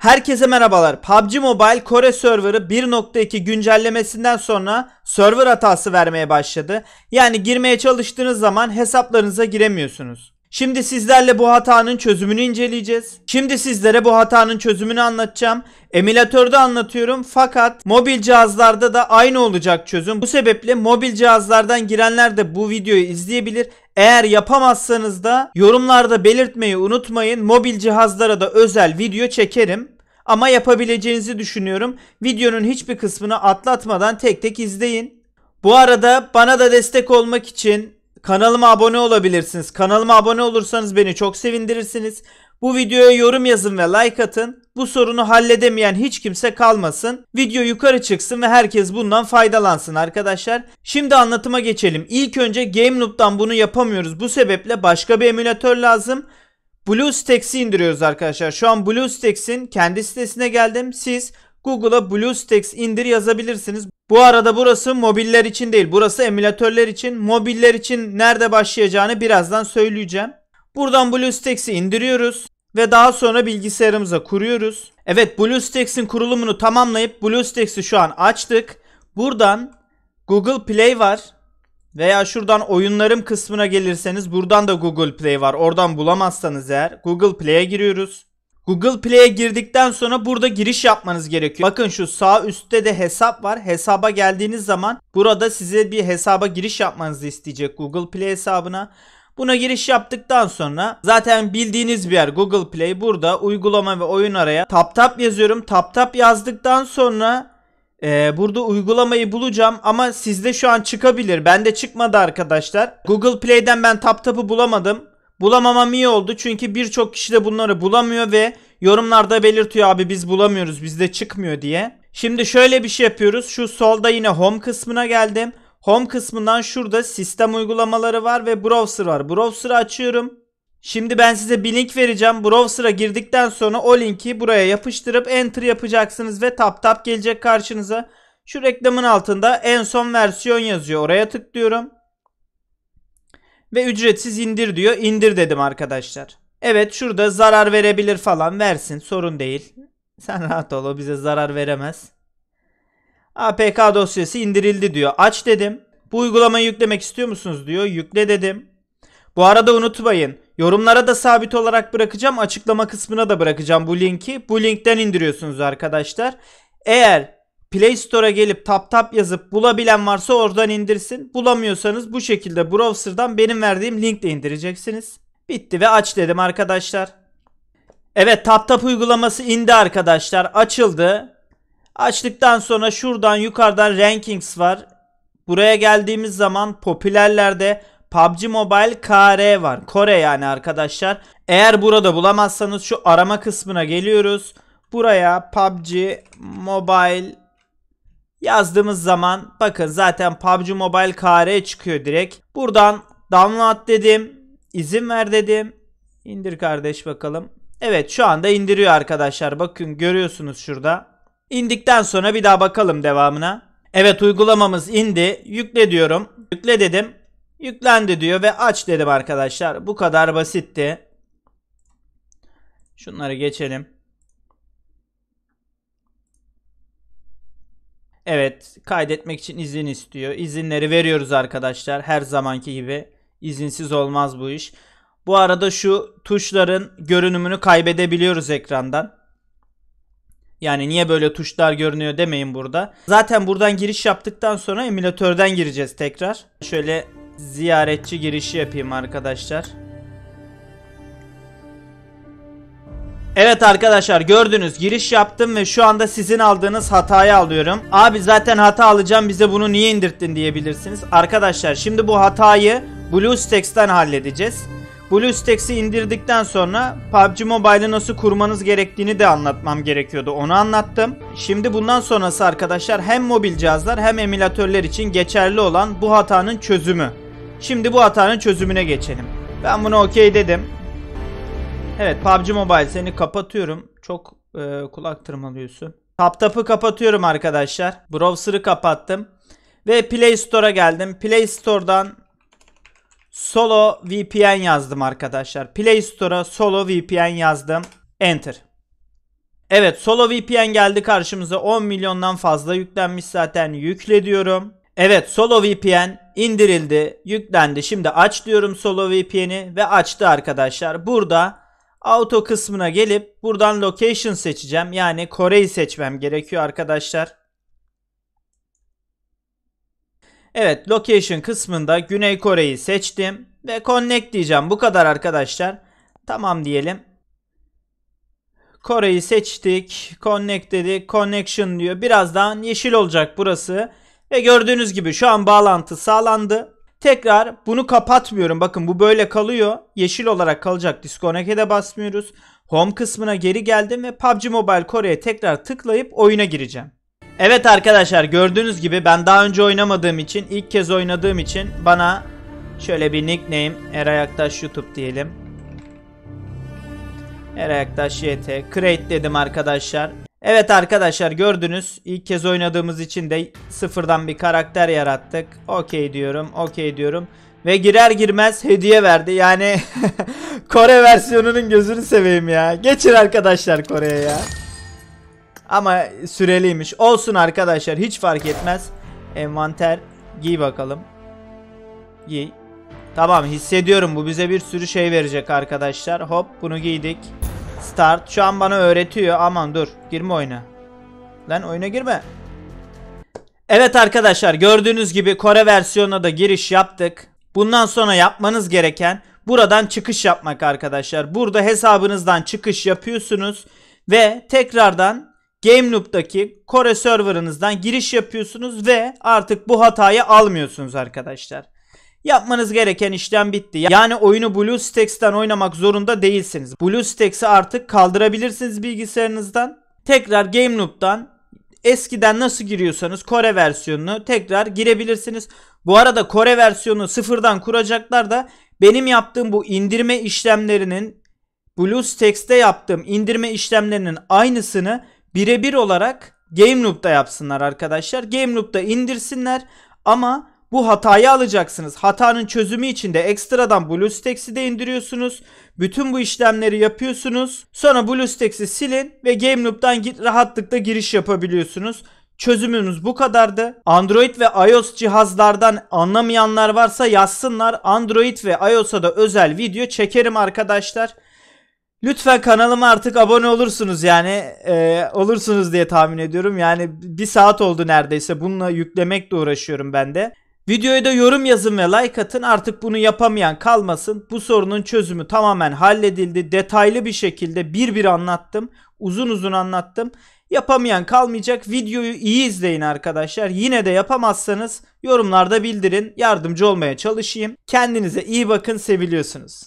Herkese merhabalar. PUBG Mobile Kore serverı 1.2 güncellemesinden sonra server hatası vermeye başladı. Yani girmeye çalıştığınız zaman hesaplarınıza giremiyorsunuz. Şimdi sizlerle bu hatanın çözümünü inceleyeceğiz. Şimdi sizlere bu hatanın çözümünü anlatacağım. Emülatörde anlatıyorum fakat mobil cihazlarda da aynı olacak çözüm. Bu sebeple mobil cihazlardan girenler de bu videoyu izleyebilir. Eğer yapamazsanız da yorumlarda belirtmeyi unutmayın. Mobil cihazlara da özel video çekerim. Ama yapabileceğinizi düşünüyorum. Videonun hiçbir kısmını atlatmadan tek tek izleyin. Bu arada bana da destek olmak için Kanalıma abone olabilirsiniz. Kanalıma abone olursanız beni çok sevindirirsiniz. Bu videoya yorum yazın ve like atın. Bu sorunu halledemeyen hiç kimse kalmasın. Video yukarı çıksın ve herkes bundan faydalansın arkadaşlar. Şimdi anlatıma geçelim. İlk önce GameNoob'dan bunu yapamıyoruz. Bu sebeple başka bir emülatör lazım. BlueStacks'i indiriyoruz arkadaşlar. Şu an BlueStacks'in kendi sitesine geldim. Siz Google'a BlueStacks indir yazabilirsiniz. Bu arada burası mobiller için değil. Burası emülatörler için. Mobiller için nerede başlayacağını birazdan söyleyeceğim. Buradan BlueStacks'i indiriyoruz ve daha sonra bilgisayarımıza kuruyoruz. Evet BlueStacks'in kurulumunu tamamlayıp BlueStacks'i şu an açtık. Buradan Google Play var veya şuradan oyunlarım kısmına gelirseniz buradan da Google Play var. Oradan bulamazsanız eğer Google Play'e giriyoruz. Google Play'e girdikten sonra burada giriş yapmanız gerekiyor. Bakın şu sağ üstte de hesap var. Hesaba geldiğiniz zaman burada size bir hesaba giriş yapmanızı isteyecek Google Play hesabına. Buna giriş yaptıktan sonra zaten bildiğiniz bir yer Google Play burada uygulama ve oyun araya tap tap yazıyorum. Tap tap yazdıktan sonra ee, burada uygulamayı bulacağım ama sizde şu an çıkabilir. Bende çıkmadı arkadaşlar. Google Play'den ben tap tapı bulamadım. Bulamamam iyi oldu çünkü birçok kişi de bunları bulamıyor ve yorumlarda belirtiyor abi biz bulamıyoruz bizde çıkmıyor diye. Şimdi şöyle bir şey yapıyoruz. Şu solda yine home kısmına geldim. Home kısmından şurada sistem uygulamaları var ve browser var. Browser'ı açıyorum. Şimdi ben size bir link vereceğim. Browser'a girdikten sonra o linki buraya yapıştırıp enter yapacaksınız ve tap tap gelecek karşınıza. Şu reklamın altında en son versiyon yazıyor. Oraya tıklıyorum ve ücretsiz indir diyor. İndir dedim arkadaşlar. Evet şurada zarar verebilir falan versin sorun değil. Sen rahat ol o bize zarar veremez. APK dosyası indirildi diyor. Aç dedim. Bu uygulamayı yüklemek istiyor musunuz diyor. Yükle dedim. Bu arada unutmayın. Yorumlara da sabit olarak bırakacağım. Açıklama kısmına da bırakacağım bu linki. Bu linkten indiriyorsunuz arkadaşlar. Eğer Play Store'a gelip tap tap yazıp bulabilen varsa oradan indirsin. Bulamıyorsanız bu şekilde browser'dan benim verdiğim linkle indireceksiniz. Bitti ve aç dedim arkadaşlar. Evet tap tap uygulaması indi arkadaşlar. Açıldı. Açtıktan sonra şuradan yukarıdan rankings var. Buraya geldiğimiz zaman popülerlerde PUBG Mobile KR var. Kore yani arkadaşlar. Eğer burada bulamazsanız şu arama kısmına geliyoruz. Buraya PUBG Mobile Yazdığımız zaman bakın zaten PUBG Mobile KR çıkıyor direkt. Buradan download dedim. izin ver dedim. İndir kardeş bakalım. Evet şu anda indiriyor arkadaşlar. Bakın görüyorsunuz şurada. İndikten sonra bir daha bakalım devamına. Evet uygulamamız indi. Yükle diyorum. Yükle dedim. Yüklendi diyor ve aç dedim arkadaşlar. Bu kadar basitti. Şunları geçelim. Evet kaydetmek için izin istiyor. İzinleri veriyoruz arkadaşlar her zamanki gibi. izinsiz olmaz bu iş. Bu arada şu tuşların görünümünü kaybedebiliyoruz ekrandan. Yani niye böyle tuşlar görünüyor demeyin burada. Zaten buradan giriş yaptıktan sonra emülatörden gireceğiz tekrar. Şöyle ziyaretçi girişi yapayım arkadaşlar. Evet arkadaşlar gördünüz giriş yaptım ve şu anda sizin aldığınız hatayı alıyorum. Abi zaten hata alacağım bize bunu niye indirttin diyebilirsiniz. Arkadaşlar şimdi bu hatayı BlueStacks'ten halledeceğiz. BlueStacks'i indirdikten sonra PUBG Mobile'ı nasıl kurmanız gerektiğini de anlatmam gerekiyordu. Onu anlattım. Şimdi bundan sonrası arkadaşlar hem mobil cihazlar hem emülatörler için geçerli olan bu hatanın çözümü. Şimdi bu hatanın çözümüne geçelim. Ben bunu okey dedim. Evet PUBG Mobile seni kapatıyorum. Çok e, kulak tırmalıyorsun. Tap tapı kapatıyorum arkadaşlar. Browser'ı kapattım. Ve Play Store'a geldim. Play Store'dan Solo VPN yazdım arkadaşlar. Play Store'a Solo VPN yazdım. Enter. Evet Solo VPN geldi karşımıza 10 milyondan fazla yüklenmiş zaten yükle diyorum. Evet Solo VPN indirildi yüklendi şimdi aç diyorum Solo VPN'i ve açtı arkadaşlar. Burada Auto kısmına gelip buradan location seçeceğim. Yani Kore'yi seçmem gerekiyor arkadaşlar. Evet location kısmında Güney Kore'yi seçtim. Ve connect diyeceğim. Bu kadar arkadaşlar. Tamam diyelim. Kore'yi seçtik. Connect dedi, Connection diyor. Birazdan yeşil olacak burası. Ve gördüğünüz gibi şu an bağlantı sağlandı. Tekrar bunu kapatmıyorum. Bakın bu böyle kalıyor. Yeşil olarak kalacak. Disconnect'e de basmıyoruz. Home kısmına geri geldim ve PUBG Mobile Kore'ye tekrar tıklayıp oyuna gireceğim. Evet arkadaşlar gördüğünüz gibi ben daha önce oynamadığım için ilk kez oynadığım için bana şöyle bir nickname Erayaktaş YouTube diyelim. Erayaktaş YT. Create dedim arkadaşlar. Evet arkadaşlar gördünüz. İlk kez oynadığımız için de sıfırdan bir karakter yarattık. Okey diyorum. Okey diyorum. Ve girer girmez hediye verdi. Yani Kore versiyonunun gözünü seveyim ya. Geçin arkadaşlar Kore'ye ya. Ama süreliymiş. Olsun arkadaşlar hiç fark etmez. Envanter giy bakalım. Giy. Tamam hissediyorum bu bize bir sürü şey verecek arkadaşlar. Hop bunu giydik. Start. Şu an bana öğretiyor. Aman dur. Girme oyuna. Lan oyuna girme. Evet arkadaşlar gördüğünüz gibi Kore versiyonuna da giriş yaptık. Bundan sonra yapmanız gereken buradan çıkış yapmak arkadaşlar. Burada hesabınızdan çıkış yapıyorsunuz ve tekrardan Game Loop'taki Kore server'ınızdan giriş yapıyorsunuz ve artık bu hatayı almıyorsunuz arkadaşlar. Yapmanız gereken işlem bitti. Yani oyunu BlueStacks'ten oynamak zorunda değilsiniz. BlueStacks'i artık kaldırabilirsiniz bilgisayarınızdan. Tekrar GameLoop'tan eskiden nasıl giriyorsanız Kore versiyonunu tekrar girebilirsiniz. Bu arada Kore versiyonu sıfırdan kuracaklar da benim yaptığım bu indirme işlemlerinin BlueStacks'te yaptığım indirme işlemlerinin aynısını birebir olarak GameLoop'ta yapsınlar arkadaşlar. GameLoop'ta indirsinler ama bu hatayı alacaksınız. Hatanın çözümü için de ekstradan BlueStacks'i de indiriyorsunuz. Bütün bu işlemleri yapıyorsunuz. Sonra BlueStacks'i silin ve Game Loop'tan git rahatlıkla giriş yapabiliyorsunuz. Çözümümüz bu kadardı. Android ve iOS cihazlardan anlamayanlar varsa yazsınlar. Android ve iOS'a da özel video çekerim arkadaşlar. Lütfen kanalıma artık abone olursunuz yani e, olursunuz diye tahmin ediyorum. Yani bir saat oldu neredeyse bununla yüklemekle uğraşıyorum ben de. Videoya da yorum yazın ve like atın. Artık bunu yapamayan kalmasın. Bu sorunun çözümü tamamen halledildi. Detaylı bir şekilde bir bir anlattım. Uzun uzun anlattım. Yapamayan kalmayacak. Videoyu iyi izleyin arkadaşlar. Yine de yapamazsanız yorumlarda bildirin. Yardımcı olmaya çalışayım. Kendinize iyi bakın. Seviliyorsunuz.